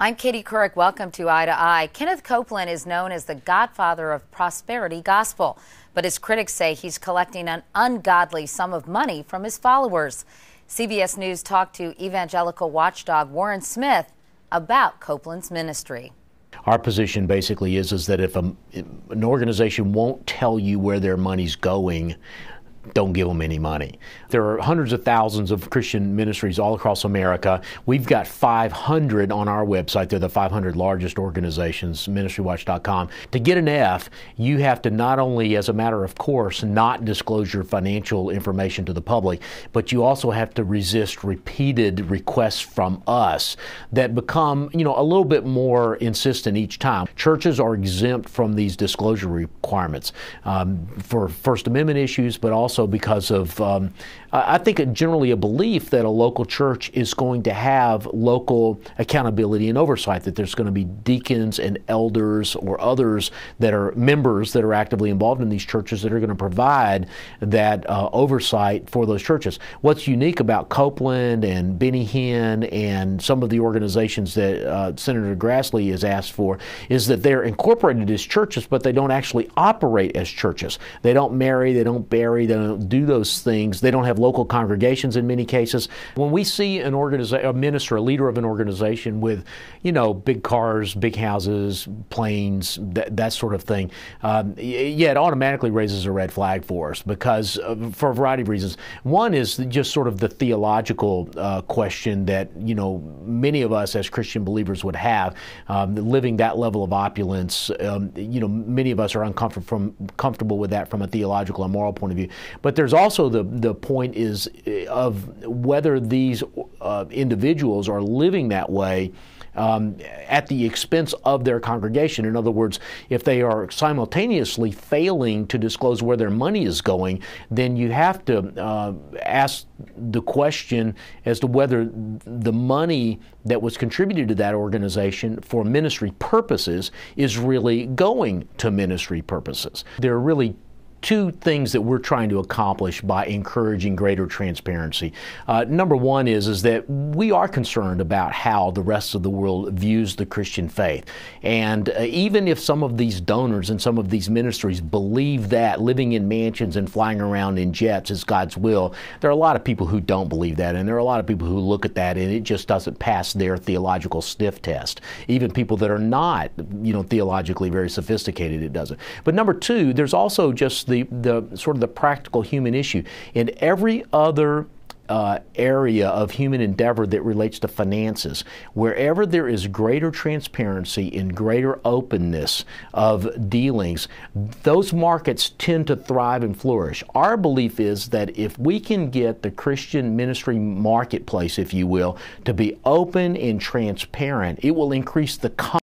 I'm Katie Couric. Welcome to Eye to Eye. Kenneth Copeland is known as the godfather of prosperity gospel, but his critics say he's collecting an ungodly sum of money from his followers. CBS News talked to evangelical watchdog Warren Smith about Copeland's ministry. Our position basically is is that if a, an organization won't tell you where their money's going, don't give them any money. There are hundreds of thousands of Christian ministries all across America. We've got 500 on our website. They're the 500 largest organizations, ministrywatch.com. To get an F, you have to not only, as a matter of course, not disclose your financial information to the public, but you also have to resist repeated requests from us that become, you know, a little bit more insistent each time. Churches are exempt from these disclosure requirements um, for First Amendment issues, but also also because of, um, I think, generally a belief that a local church is going to have local accountability and oversight, that there's going to be deacons and elders or others that are members that are actively involved in these churches that are going to provide that uh, oversight for those churches. What's unique about Copeland and Benny Hinn and some of the organizations that uh, Senator Grassley has asked for is that they're incorporated as churches, but they don't actually operate as churches. They don't marry, they don't bury, they don't do those things. They don't have local congregations in many cases. When we see an organization, a minister, a leader of an organization with, you know, big cars, big houses, planes, that, that sort of thing, um, yeah, it automatically raises a red flag for us because uh, for a variety of reasons. One is just sort of the theological uh, question that, you know, many of us as Christian believers would have. Um, living that level of opulence, um, you know, many of us are uncomfortable from, comfortable with that from a theological and moral point of view. But there's also the, the point is eh, of whether these uh, individuals are living that way um, at the expense of their congregation. In other words, if they are simultaneously failing to disclose where their money is going, then you have to uh, ask the question as to whether the money that was contributed to that organization for ministry purposes is really going to ministry purposes. There are really two things that we're trying to accomplish by encouraging greater transparency. Uh, number one is is that we are concerned about how the rest of the world views the Christian faith, and uh, even if some of these donors and some of these ministries believe that living in mansions and flying around in jets is God's will, there are a lot of people who don't believe that, and there are a lot of people who look at that and it just doesn't pass their theological sniff test. Even people that are not, you know, theologically very sophisticated, it doesn't. But number two, there's also just the, the sort of the practical human issue. In every other uh, area of human endeavor that relates to finances. Wherever there is greater transparency and greater openness of dealings, those markets tend to thrive and flourish. Our belief is that if we can get the Christian ministry marketplace, if you will, to be open and transparent, it will increase the